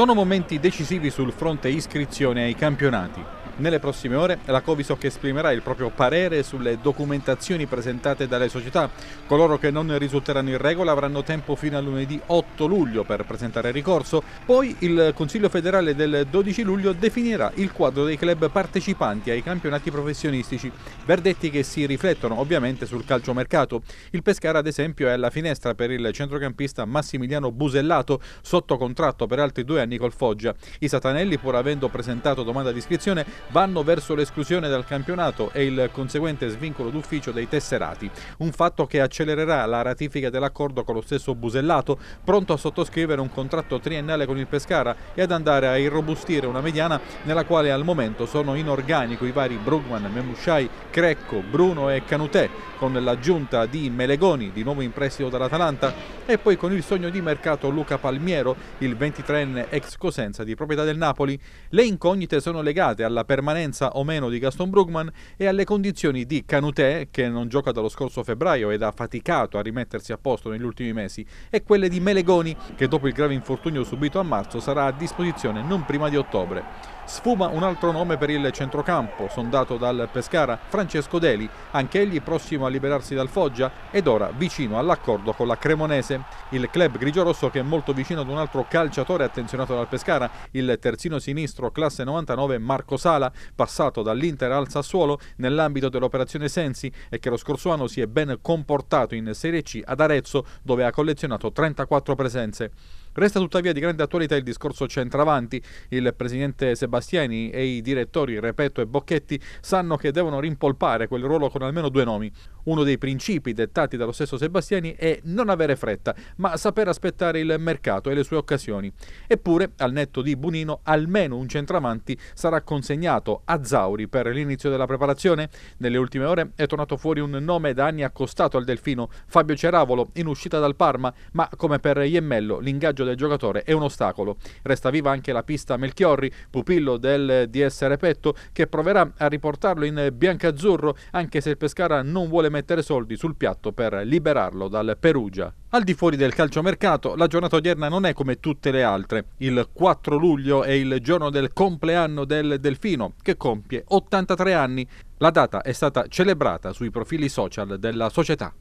Sono momenti decisivi sul fronte iscrizione ai campionati. Nelle prossime ore la Covisoc esprimerà il proprio parere sulle documentazioni presentate dalle società. Coloro che non risulteranno in regola avranno tempo fino a lunedì 8 luglio per presentare ricorso, poi il Consiglio federale del 12 luglio definirà il quadro dei club partecipanti ai campionati professionistici, verdetti che si riflettono ovviamente sul calciomercato. Il Pescara ad esempio è alla finestra per il centrocampista Massimiliano Busellato, sotto contratto per altri due anni col Foggia. I Satanelli pur avendo presentato domanda di iscrizione vanno verso l'esclusione dal campionato e il conseguente svincolo d'ufficio dei tesserati, un fatto che accelererà la ratifica dell'accordo con lo stesso Busellato, pronto a sottoscrivere un contratto triennale con il Pescara e ad andare a irrobustire una mediana nella quale al momento sono inorganico i vari Brugman, Memushai, Crecco, Bruno e Canutè, con l'aggiunta di Melegoni, di nuovo in prestito dall'Atalanta, e poi con il sogno di mercato Luca Palmiero, il 23enne ex Cosenza di proprietà del Napoli. Le incognite sono legate alla permanenza permanenza o meno di Gaston Brugman e alle condizioni di Canutè, che non gioca dallo scorso febbraio ed ha faticato a rimettersi a posto negli ultimi mesi, e quelle di Melegoni, che dopo il grave infortunio subito a marzo sarà a disposizione non prima di ottobre. Sfuma un altro nome per il centrocampo, sondato dal Pescara, Francesco Deli, anche egli prossimo a liberarsi dal Foggia ed ora vicino all'accordo con la Cremonese. Il club grigiorosso che è molto vicino ad un altro calciatore attenzionato dal Pescara, il terzino sinistro classe 99 Marco Sala, passato dall'Inter al Sassuolo nell'ambito dell'operazione Sensi e che lo scorso anno si è ben comportato in Serie C ad Arezzo dove ha collezionato 34 presenze. Resta tuttavia di grande attualità il discorso centravanti. Il presidente Sebastiani e i direttori Repetto e Bocchetti sanno che devono rimpolpare quel ruolo con almeno due nomi. Uno dei principi dettati dallo stesso Sebastiani è non avere fretta, ma saper aspettare il mercato e le sue occasioni. Eppure, al netto di Bunino, almeno un centravanti sarà consegnato a Zauri per l'inizio della preparazione. Nelle ultime ore è tornato fuori un nome da anni accostato al Delfino, Fabio Ceravolo, in uscita dal Parma, ma come per Iemmello l'ingaggio vantaggio del giocatore è un ostacolo. Resta viva anche la pista Melchiorri, pupillo del DS Repetto, che proverà a riportarlo in biancazzurro anche se il Pescara non vuole mettere soldi sul piatto per liberarlo dal Perugia. Al di fuori del calciomercato, la giornata odierna non è come tutte le altre. Il 4 luglio è il giorno del compleanno del Delfino, che compie 83 anni. La data è stata celebrata sui profili social della società.